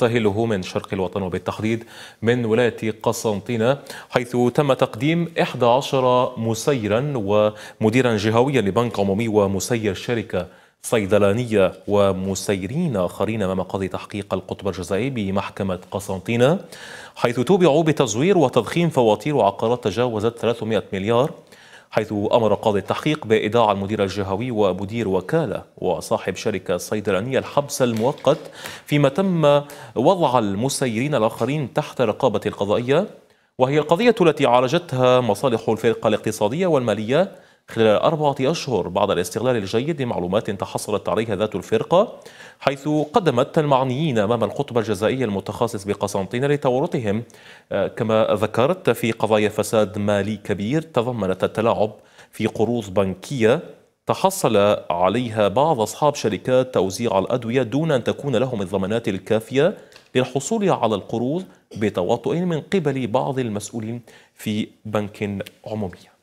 تستهله من شرق الوطن وبالتحديد من ولاية قسنطينة حيث تم تقديم 11 مسيرا ومديرا جهويا لبنك عمومي ومسير شركة صيدلانية ومسيرين آخرين أمام قاضي تحقيق القطب الجزائي بمحكمة قسنطينة حيث توبعوا بتزوير وتضخيم فواتير وعقارات تجاوزت 300 مليار حيث أمر قاضي التحقيق بإيداع المدير الجهوي ومدير وكالة وصاحب شركة صيدلانية الحبس المؤقت فيما تم وضع المسيرين الآخرين تحت رقابة القضائية وهي القضية التي عالجتها مصالح الفرقة الاقتصادية والمالية خلال أربعة أشهر بعد الاستغلال الجيد لمعلومات تحصلت عليها ذات الفرقة حيث قدمت المعنيين أمام القطب الجزائي المتخصص بقسنطين لتورطهم آه، كما ذكرت في قضايا فساد مالي كبير تضمنت التلاعب في قروض بنكية تحصل عليها بعض أصحاب شركات توزيع الأدوية دون أن تكون لهم الضمانات الكافية للحصول على القروض بتواطؤ من قبل بعض المسؤولين في بنك عمومي